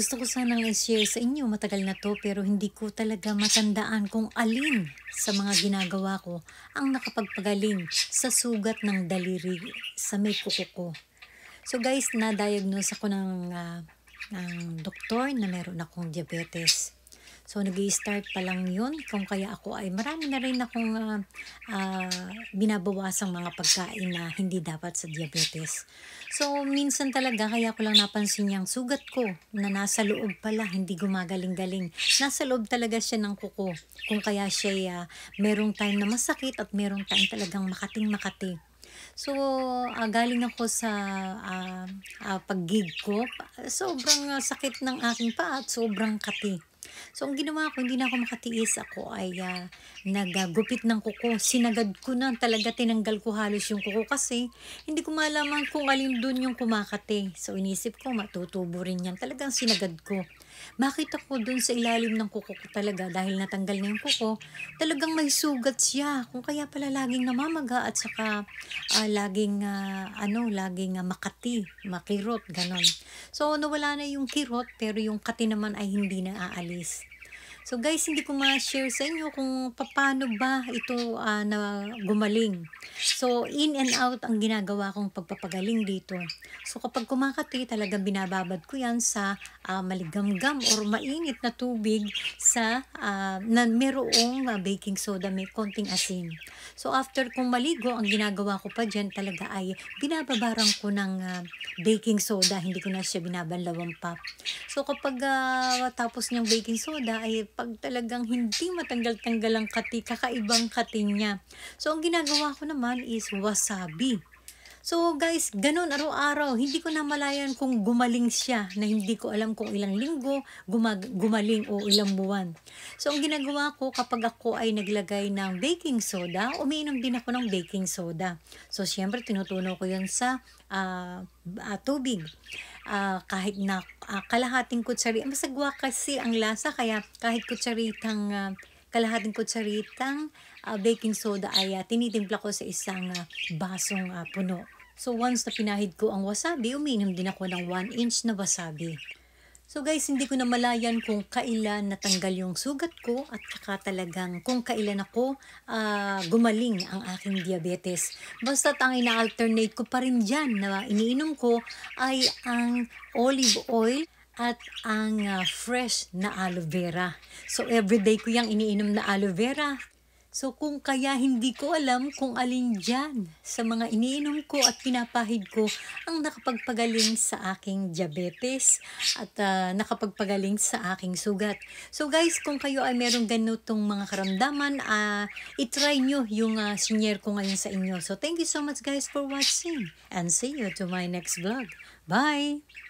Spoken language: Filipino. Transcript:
Gusto ko sanang i-share sa inyo matagal na to pero hindi ko talaga matandaan kung alin sa mga ginagawa ko ang nakapagpagaling sa sugat ng daliri sa may kuko ko. So guys, na-diagnose ako ng, uh, ng doktor na meron akong diabetes. So, nag start pa lang yun. Kung kaya ako ay marami na rin akong uh, ah, uh, ah, binabawasang mga pagkain na hindi dapat sa diabetes. So, minsan talaga kaya ko lang napansin yung sugat ko na nasa loob pala, hindi gumagaling-galing. Nasa loob talaga siya ng kuko. Kung kaya siya uh, merong time na masakit at merong time talagang makating-makating. So, uh, galing ako sa uh, uh, pag-gig ko. Sobrang uh, sakit ng aking pa at sobrang kati. So, ang ginawa ko, hindi na ako makatiis. Ako ay uh, nagagupit ng kuko. Sinagad ko na talaga, tinanggal ko halos yung kuko kasi hindi ko malaman kung alin dun yung kumakati. So, inisip ko, matutubo rin yan. Talagang sinagad ko. Makita ko doon sa ilalim ng kuko ko talaga dahil natanggal na yung kuko, talagang may sugat siya. Kung kaya pala laging namamaga at saka uh, laging uh, ano, laging uh, makati, makirot, ganon. So nawala na yung kirot pero yung kati naman ay hindi na aalis. So guys, hindi ko ma-share sa inyo kung paano ba ito uh, na gumaling. So in and out ang ginagawa kong pagpapagaling dito. So kapag kumakati, talagang binababad ko yan sa uh, maligamgam or mainit na tubig sa uh, na merong uh, baking soda may konting asin. So after kong maligo, ang ginagawa ko pa dyan talaga ay binababarang ko ng uh, baking soda. Hindi ko na siya binabanlawan pa. So kapag uh, tapos niyang baking soda ay pag talagang hindi matanggal-tanggal ang kati, kakaibang kati niya. So, ang ginagawa ko naman is wasabi. So guys, ganun araw-araw, hindi ko na malayan kung gumaling siya na hindi ko alam kung ilang linggo gumag gumaling o ilang buwan. So ang ginagawa ko kapag ako ay naglagay ng baking soda, umiinom din ako ng baking soda. So syempre tinutunaw ko yun sa uh, uh, tubig uh, kahit na uh, kalahating kutsari. Masagwa kasi ang lasa kaya kahit kutsaritang uh, ah, kalahating kutsaritang uh, baking soda ay uh, tinitimpla ko sa isang uh, basong uh, puno. So once na pinahid ko ang wasabi, uminom din ako ng 1 inch na wasabi. So guys, hindi ko na malayan kung kailan natanggal yung sugat ko at saka talagang kung kailan ako uh, gumaling ang aking diabetes. Basta ang ina-alternate ko pa rin dyan na iniinom ko ay ang olive oil at ang uh, fresh na aloe vera. So everyday ko yung iniinom na aloe vera So kung kaya hindi ko alam kung alin dyan sa mga iniinom ko at pinapahid ko ang nakapagpagaling sa aking diabetes at uh, nakapagpagaling sa aking sugat. So guys, kung kayo ay merong ganitong mga karamdaman, uh, itry nyo yung uh, senior ko ngayon sa inyo. So thank you so much guys for watching and see you to my next vlog. Bye!